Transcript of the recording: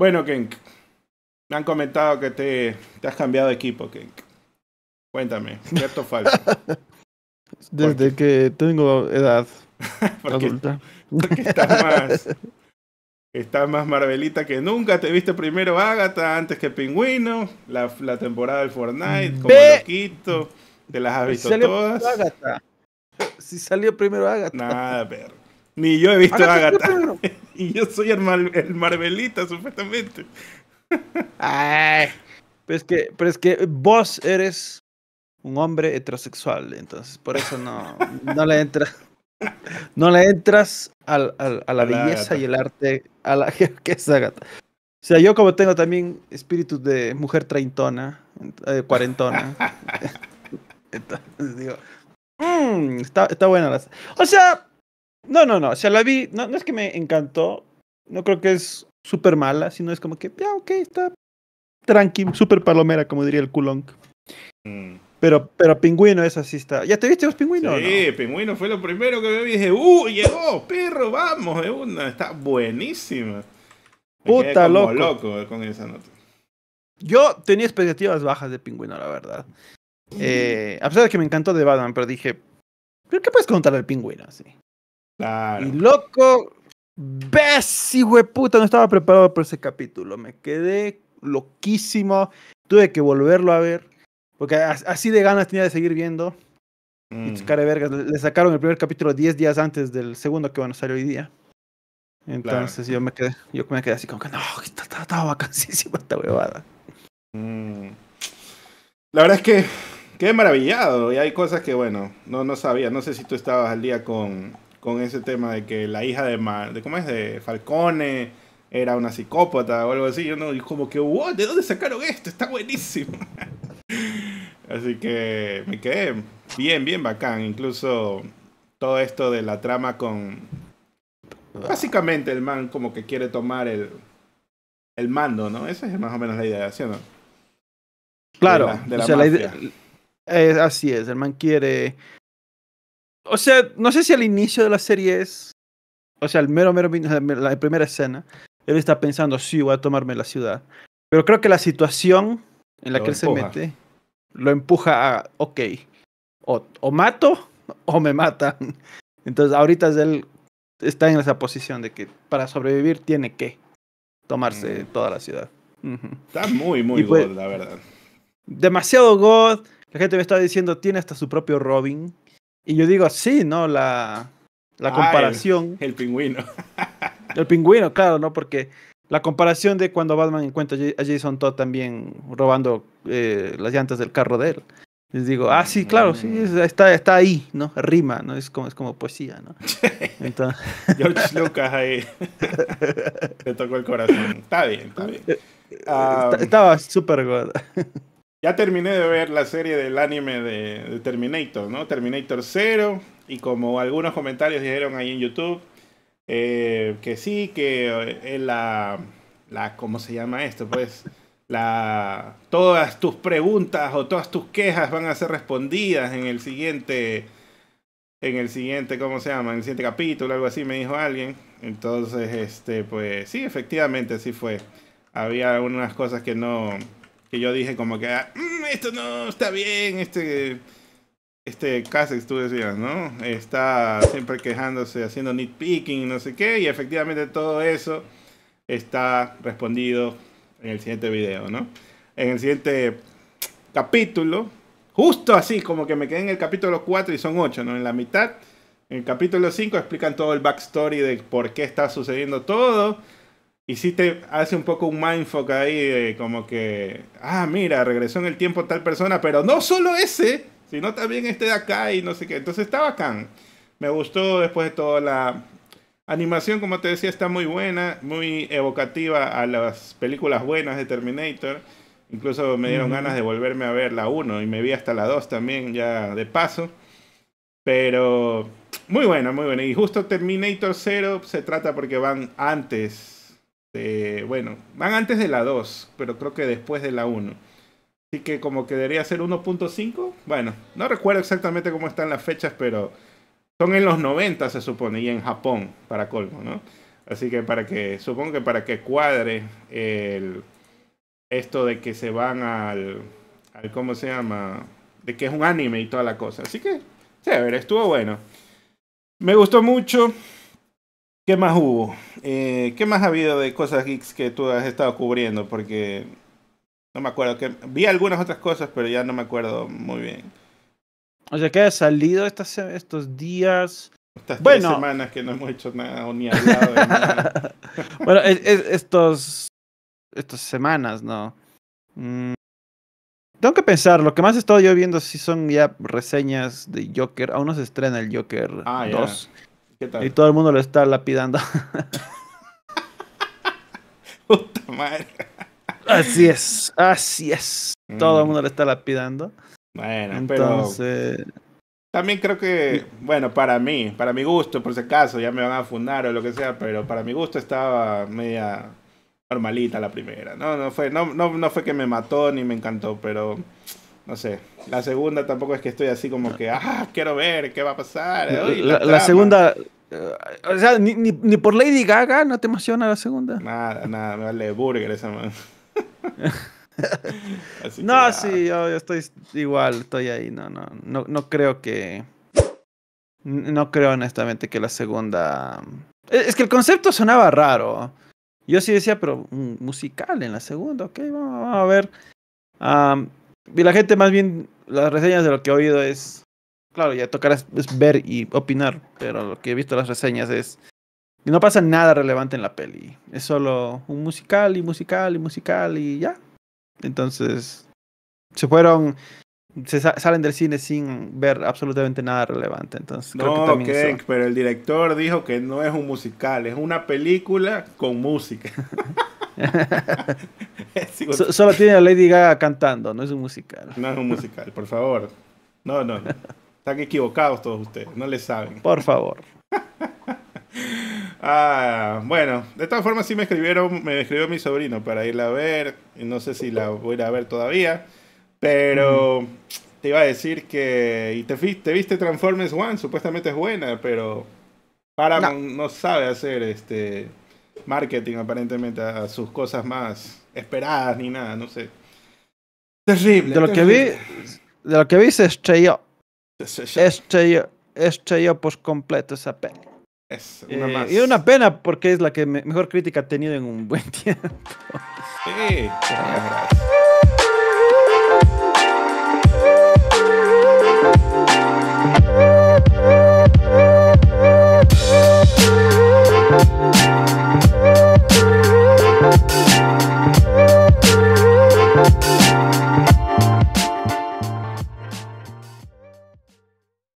Bueno, Kenk, me han comentado que te, has cambiado de equipo, Kenk. Cuéntame, ¿cierto o falso? Desde que tengo edad porque, estás más, estás más Marvelita que nunca. Te viste primero Agatha antes que Pingüino. La, temporada del Fortnite, como loquito. Te las has visto todas. Si salió primero Agatha. Nada, perro. Ni yo he visto a Agatha. y yo soy el, Marvelita, supuestamente. Ay, pero es que, pero es que vos eres un hombre heterosexual, entonces por eso no, no le entras. No le entras al, a la, belleza y el arte, a la que es Agatha. O sea, yo como tengo también espíritu de mujer treintona, de eh, cuarentona, entonces digo, mm, está, está buena la... O sea, no, no, no. O sea, la vi. No, es que me encantó. No creo que es súper mala, sino es como que, ya, ok, está tranqui, súper palomera, como diría el culón. Mm. Pero, pero Pingüino es así está. ¿Ya te viste los Pingüinos? Sí, Pingüino fue lo primero que me vi y dije, ¡uh! Llegó, perro, vamos, una. Está buenísima. Puta loco. con esa nota. Yo tenía expectativas bajas de Pingüino, la verdad. Eh, a pesar de que me encantó de Badman, pero dije, ¿pero qué puedes contar al Pingüino? Así? Y loco, ves, hueputa, no estaba preparado para ese capítulo. Me quedé loquísimo. Tuve que volverlo a ver. Porque así de ganas tenía de seguir viendo. Y mm. cara vergas. le sacaron el primer capítulo 10 días antes del segundo que van a salir hoy día. Entonces yo me quedé, yo me quedé así como que no, ¡Estaba vacancísimo esta huevada. Mm. La verdad es que quedé maravillado y hay cosas que bueno, no, no sabía. No sé si tú estabas al día con con ese tema de que la hija de, Mal, de ¿cómo es? De Falcone era una psicópata o algo así. Yo no, y como que, wow, ¿de dónde sacaron esto? Está buenísimo. así que me quedé bien, bien bacán. Incluso todo esto de la trama con... Básicamente el man como que quiere tomar el, el mando, ¿no? Esa es más o menos la idea, ¿sí o no? Claro, sea, la así es, el man quiere o sea, no sé si al inicio de la serie es. O sea, el mero, mero, la primera escena. Él está pensando, sí, voy a tomarme la ciudad. Pero creo que la situación en la que él se mete lo empuja a, ok, o, mato o me matan. Entonces, ahorita él está en esa posición de que para sobrevivir tiene que tomarse mm. toda la ciudad. Está muy, muy god, la verdad. Demasiado god. La gente me está diciendo, tiene hasta su propio Robin. Y yo digo, sí, ¿no? La, la ah, comparación. el, pingüino. el pingüino, claro, ¿no? Porque la comparación de cuando Batman encuentra a Jason Todd también robando eh, las llantas del carro de él. Les digo, ah, sí, claro, sí, mm. está, está ahí, ¿no? Rima, ¿no? Es como, es como poesía, ¿no? Entonces... George Lucas ahí. Le tocó el corazón. Está bien, está bien. Eh, eh, estaba súper ya terminé de ver la serie del anime de, Terminator, ¿no? Terminator 0. Y como algunos comentarios dijeron ahí en YouTube, eh, que sí, que eh, la, la. ¿Cómo se llama esto? Pues. La, todas tus preguntas o todas tus quejas van a ser respondidas en el siguiente. En el siguiente, ¿cómo se llama? En el siguiente capítulo, algo así, me dijo alguien. Entonces, este, pues sí, efectivamente, así fue. Había algunas cosas que no que yo dije como que, ah, mm, esto no está bien, este, este Casex, tú decías, ¿no? Está siempre quejándose, haciendo nitpicking, no sé qué, y efectivamente todo eso está respondido en el siguiente video, ¿no? En el siguiente capítulo, justo así, como que me quedé en el capítulo 4 y son 8, ¿no? En la mitad, en el capítulo 5 explican todo el backstory de por qué está sucediendo todo y sí te hace un poco un mindfuck ahí de como que, ah, mira, regresó en el tiempo tal persona, pero no solo ese, sino también este de acá y no sé qué. Entonces está bacán. Me gustó después de toda la animación, como te decía, está muy buena, muy evocativa a las películas buenas de Terminator. Incluso me dieron ganas de volverme a ver la 1 y me vi hasta la 2 también ya de paso. Pero muy buena, muy buena. Y justo Terminator 0 se trata porque van antes este, bueno, van antes de la 2, pero creo que después de la 1. Así que como que debería ser 1.5. Bueno, no recuerdo exactamente cómo están las fechas, pero son en los 90 se supone, y en Japón, para colmo, ¿no? Así que para que, supongo que para que cuadre el, esto de que se van al, al, ¿cómo se llama? De que es un anime y toda la cosa. Así que, ver, estuvo bueno. Me gustó mucho. ¿Qué más hubo? Eh, ¿Qué más ha habido de cosas geeks que tú has estado cubriendo? Porque no me acuerdo. que Vi algunas otras cosas, pero ya no me acuerdo muy bien. O sea, ¿qué ha salido estos días. Estas bueno. semanas que no hemos hecho nada o ni hablado bueno, estos. Estas semanas, ¿no? Mm. Tengo que pensar, lo que más he estado yo viendo sí son ya reseñas de Joker. Aún no se estrena el Joker ah, 2. Y todo el mundo lo está lapidando. Puta madre. Así es, así es. Mm. Todo el mundo lo está lapidando. Bueno, pero. También creo que, bueno, para mí, para mi gusto, por si acaso, ya me van a fundar o lo que sea, pero para mi gusto estaba media normalita la primera. No, no fue, no, no fue que me mató ni me encantó, pero no sé, la segunda tampoco es que estoy así como que, ah, quiero ver qué va a pasar. la, segunda, eh, o sea, ni, ni, ni, por Lady Gaga no te emociona la segunda. Nada, nada, me vale burger esa man. no, sí, yo, estoy igual, estoy ahí, no, no, no, no creo que... No creo honestamente que la segunda... Es que el concepto sonaba raro. Yo sí decía, pero mm, musical en la segunda, ok, vamos, a ver. Um, y la gente más bien, las reseñas de lo que he oído es, claro, ya tocará es ver y opinar, pero lo que he visto en las reseñas es, no pasa nada relevante en la peli, es solo un musical y musical y musical y ya. Entonces, se fueron, se salen del cine sin ver absolutamente nada relevante. Entonces, no, pero el director dijo que no es un musical, es una película con música. solo tiene a Lady Gaga cantando, no es un musical. No es un musical, por favor. No, no, Están equivocados todos ustedes, no le saben. Por favor. Ah, bueno, de todas formas sí me escribieron, me escribió mi sobrino para irla a ver. No sé si la voy a ir a ver todavía, pero mm. te iba a decir que y te, viste Transformers One, supuestamente es buena, pero Paramount no sabe hacer este marketing aparentemente a sus cosas más esperadas ni nada, no sé. Terrible. De lo que vi, de lo que vi se estrelló. estrelló, por completo esa pena. Es una eh, más. Y una pena porque es la que mejor crítica ha tenido en un buen tiempo.